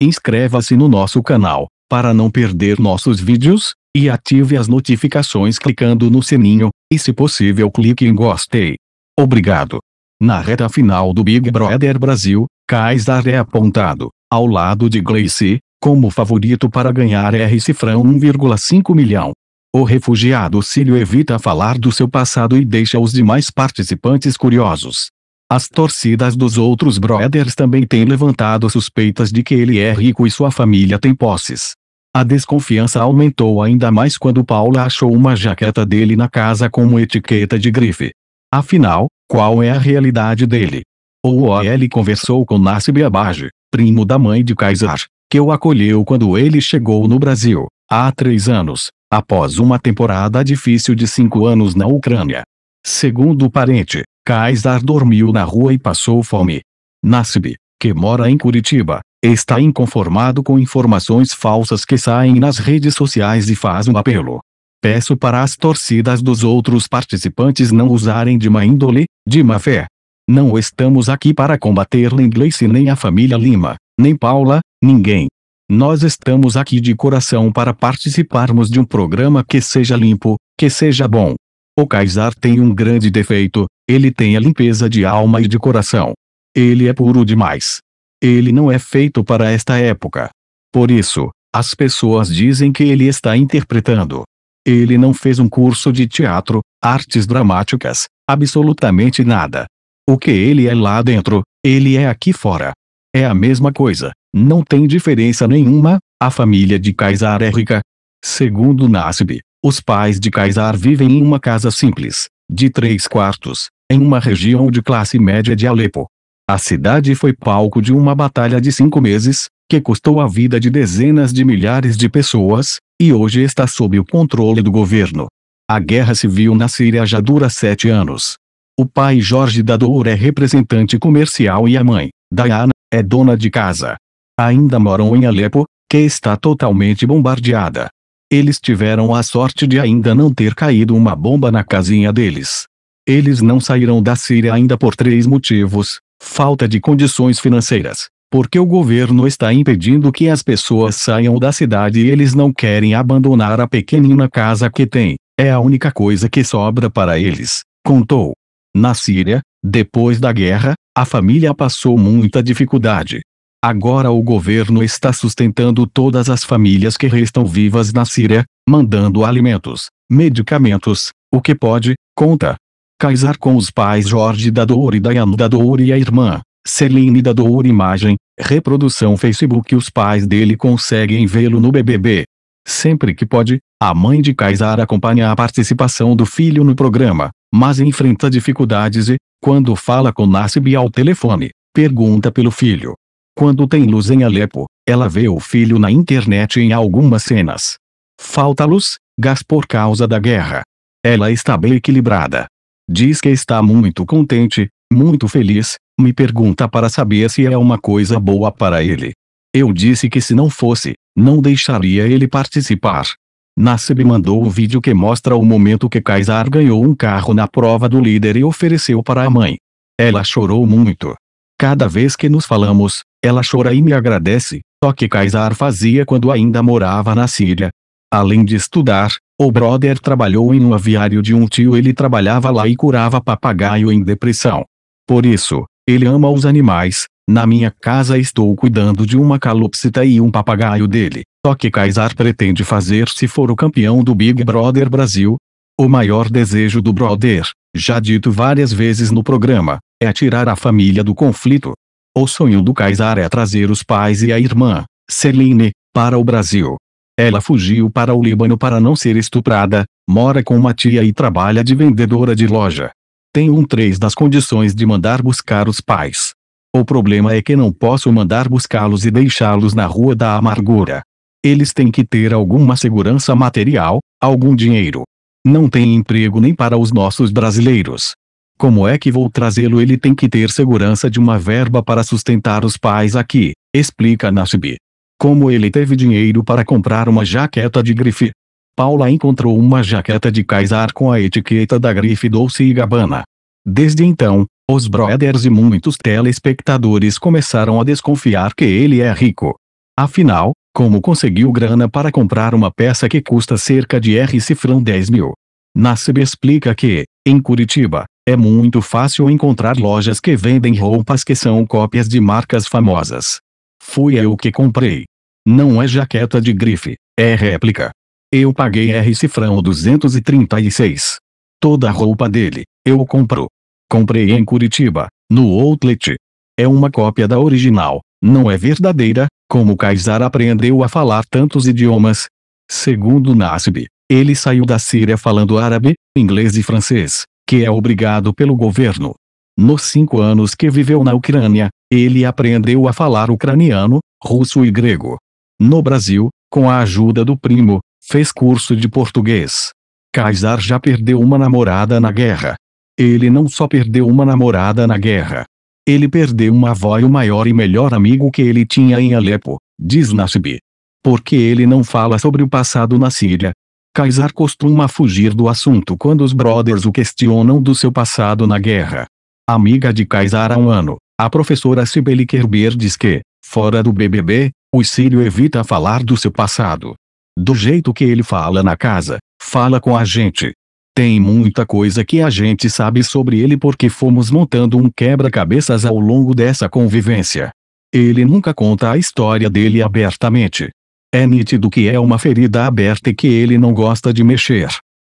Inscreva-se no nosso canal, para não perder nossos vídeos, e ative as notificações clicando no sininho, e se possível clique em gostei. Obrigado. Na reta final do Big Brother Brasil, Kaysar é apontado, ao lado de Gleice, como favorito para ganhar R cifrão 1,5 milhão. O refugiado sírio evita falar do seu passado e deixa os demais participantes curiosos. As torcidas dos outros brothers também têm levantado suspeitas de que ele é rico e sua família tem posses. A desconfiança aumentou ainda mais quando Paula achou uma jaqueta dele na casa com uma etiqueta de grife. Afinal, qual é a realidade dele? O OL conversou com Nassib Abage, primo da mãe de Kaysar, que o acolheu quando ele chegou no Brasil, há três anos, após uma temporada difícil de cinco anos na Ucrânia. Segundo o parente, Kaysar dormiu na rua e passou fome. Nasib, que mora em Curitiba, está inconformado com informações falsas que saem nas redes sociais e faz um apelo. Peço para as torcidas dos outros participantes não usarem de má índole, de má fé. Não estamos aqui para combater nem nem a família Lima, nem Paula, ninguém. Nós estamos aqui de coração para participarmos de um programa que seja limpo, que seja bom, o Kaisar tem um grande defeito, ele tem a limpeza de alma e de coração. Ele é puro demais. Ele não é feito para esta época. Por isso, as pessoas dizem que ele está interpretando. Ele não fez um curso de teatro, artes dramáticas, absolutamente nada. O que ele é lá dentro, ele é aqui fora. É a mesma coisa, não tem diferença nenhuma, a família de Kaisar é rica. Segundo Nasib, os pais de Kaysar vivem em uma casa simples, de três quartos, em uma região de classe média de Alepo. A cidade foi palco de uma batalha de cinco meses, que custou a vida de dezenas de milhares de pessoas, e hoje está sob o controle do governo. A guerra civil na Síria já dura sete anos. O pai Jorge Dadour é representante comercial e a mãe, Diana, é dona de casa. Ainda moram em Alepo, que está totalmente bombardeada. Eles tiveram a sorte de ainda não ter caído uma bomba na casinha deles. Eles não saíram da Síria ainda por três motivos: falta de condições financeiras, porque o governo está impedindo que as pessoas saiam da cidade e eles não querem abandonar a pequenina casa que têm, é a única coisa que sobra para eles, contou. Na Síria, depois da guerra, a família passou muita dificuldade, Agora o governo está sustentando todas as famílias que restam vivas na Síria, mandando alimentos, medicamentos, o que pode, conta. Kaysar com os pais Jorge Dadour e Dayane Dadour e a irmã, Celine Doura Imagem, reprodução Facebook Os pais dele conseguem vê-lo no BBB. Sempre que pode, a mãe de Kaysar acompanha a participação do filho no programa, mas enfrenta dificuldades e, quando fala com Nassib ao telefone, pergunta pelo filho, quando tem luz em Alepo, ela vê o filho na internet em algumas cenas. Falta luz, gás por causa da guerra. Ela está bem equilibrada. Diz que está muito contente, muito feliz, me pergunta para saber se é uma coisa boa para ele. Eu disse que se não fosse, não deixaria ele participar. Nasib mandou o vídeo que mostra o momento que Kaysar ganhou um carro na prova do líder e ofereceu para a mãe. Ela chorou muito. Cada vez que nos falamos, ela chora e me agradece, que Kaysar fazia quando ainda morava na Síria. Além de estudar, o brother trabalhou em um aviário de um tio ele trabalhava lá e curava papagaio em depressão. Por isso, ele ama os animais, na minha casa estou cuidando de uma calopsita e um papagaio dele. que Kaysar pretende fazer se for o campeão do Big Brother Brasil. O maior desejo do brother, já dito várias vezes no programa, é tirar a família do conflito. O sonho do Kaysar é trazer os pais e a irmã, Celine, para o Brasil. Ela fugiu para o Líbano para não ser estuprada, mora com uma tia e trabalha de vendedora de loja. Tem um três das condições de mandar buscar os pais. O problema é que não posso mandar buscá-los e deixá-los na Rua da Amargura. Eles têm que ter alguma segurança material, algum dinheiro. Não tem emprego nem para os nossos brasileiros. Como é que vou trazê-lo? Ele tem que ter segurança de uma verba para sustentar os pais aqui, explica Nasib. Como ele teve dinheiro para comprar uma jaqueta de grife? Paula encontrou uma jaqueta de Kaysar com a etiqueta da grife Dolce e Gabbana. Desde então, os brothers e muitos telespectadores começaram a desconfiar que ele é rico. Afinal, como conseguiu grana para comprar uma peça que custa cerca de R cifrão 10 mil? Nassib explica que, em Curitiba, é muito fácil encontrar lojas que vendem roupas que são cópias de marcas famosas. Fui eu que comprei. Não é jaqueta de grife, é réplica. Eu paguei R cifrão 236. Toda a roupa dele, eu compro. Comprei em Curitiba, no Outlet. É uma cópia da original, não é verdadeira, como Kaysar aprendeu a falar tantos idiomas. Segundo Nasib, ele saiu da Síria falando árabe, inglês e francês, que é obrigado pelo governo. Nos cinco anos que viveu na Ucrânia, ele aprendeu a falar ucraniano, russo e grego. No Brasil, com a ajuda do primo, fez curso de português. Kaysar já perdeu uma namorada na guerra. Ele não só perdeu uma namorada na guerra. Ele perdeu uma avó e o maior e melhor amigo que ele tinha em Alepo, diz Nasib. Porque ele não fala sobre o passado na Síria, Kaysar costuma fugir do assunto quando os brothers o questionam do seu passado na guerra. Amiga de Kaysar há um ano, a professora Sibeli Kerber diz que, fora do BBB, o Sírio evita falar do seu passado. Do jeito que ele fala na casa, fala com a gente. Tem muita coisa que a gente sabe sobre ele porque fomos montando um quebra-cabeças ao longo dessa convivência. Ele nunca conta a história dele abertamente, é nítido que é uma ferida aberta e que ele não gosta de mexer.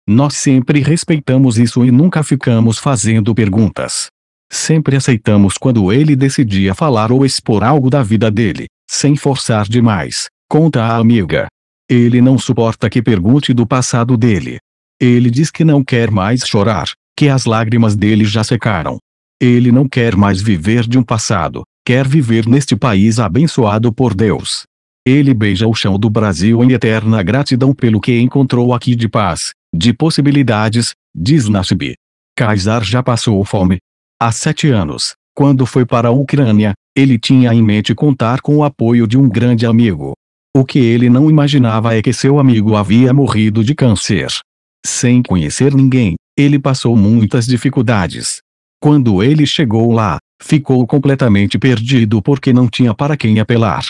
Nós sempre respeitamos isso e nunca ficamos fazendo perguntas. Sempre aceitamos quando ele decidia falar ou expor algo da vida dele, sem forçar demais, conta a amiga. Ele não suporta que pergunte do passado dele. Ele diz que não quer mais chorar, que as lágrimas dele já secaram. Ele não quer mais viver de um passado, quer viver neste país abençoado por Deus. Ele beija o chão do Brasil em eterna gratidão pelo que encontrou aqui de paz, de possibilidades, diz Nasib. Kaysar já passou fome. Há sete anos, quando foi para a Ucrânia, ele tinha em mente contar com o apoio de um grande amigo. O que ele não imaginava é que seu amigo havia morrido de câncer. Sem conhecer ninguém, ele passou muitas dificuldades. Quando ele chegou lá, ficou completamente perdido porque não tinha para quem apelar.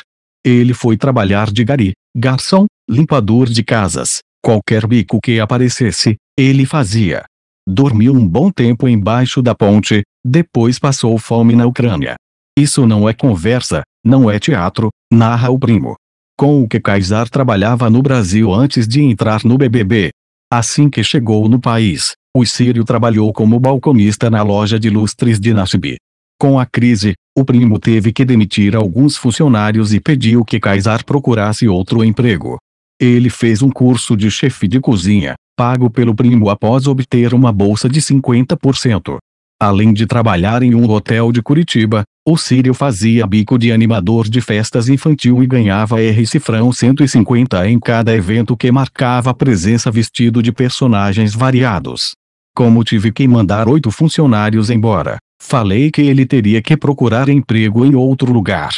Ele foi trabalhar de gari, garçom, limpador de casas, qualquer bico que aparecesse, ele fazia. Dormiu um bom tempo embaixo da ponte, depois passou fome na Ucrânia. Isso não é conversa, não é teatro, narra o primo. Com o que Kaysar trabalhava no Brasil antes de entrar no BBB. Assim que chegou no país, o sírio trabalhou como balconista na loja de lustres de Nasib. Com a crise, o primo teve que demitir alguns funcionários e pediu que Kaysar procurasse outro emprego. Ele fez um curso de chefe de cozinha, pago pelo primo após obter uma bolsa de 50%. Além de trabalhar em um hotel de Curitiba, o Sírio fazia bico de animador de festas infantil e ganhava R cifrão 150 em cada evento que marcava presença vestido de personagens variados. Como tive que mandar oito funcionários embora, Falei que ele teria que procurar emprego em outro lugar.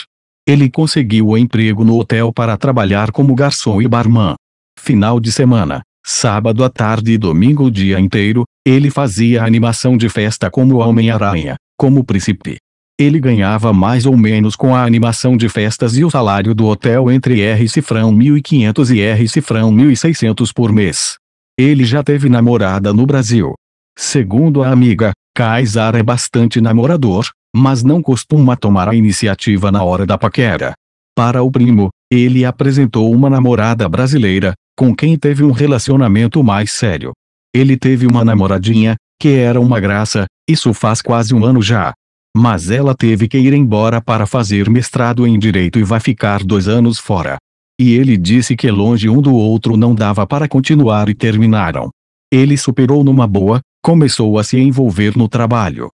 Ele conseguiu o emprego no hotel para trabalhar como garçom e barman. Final de semana, sábado à tarde e domingo o dia inteiro, ele fazia animação de festa como Homem-Aranha, como príncipe. Ele ganhava mais ou menos com a animação de festas e o salário do hotel entre R$ 1.500 e R$ 1.600 por mês. Ele já teve namorada no Brasil. Segundo a amiga, Kaysar é bastante namorador, mas não costuma tomar a iniciativa na hora da paquera. Para o primo, ele apresentou uma namorada brasileira, com quem teve um relacionamento mais sério. Ele teve uma namoradinha, que era uma graça, isso faz quase um ano já. Mas ela teve que ir embora para fazer mestrado em direito e vai ficar dois anos fora. E ele disse que longe um do outro não dava para continuar e terminaram. Ele superou numa boa, começou a se envolver no trabalho.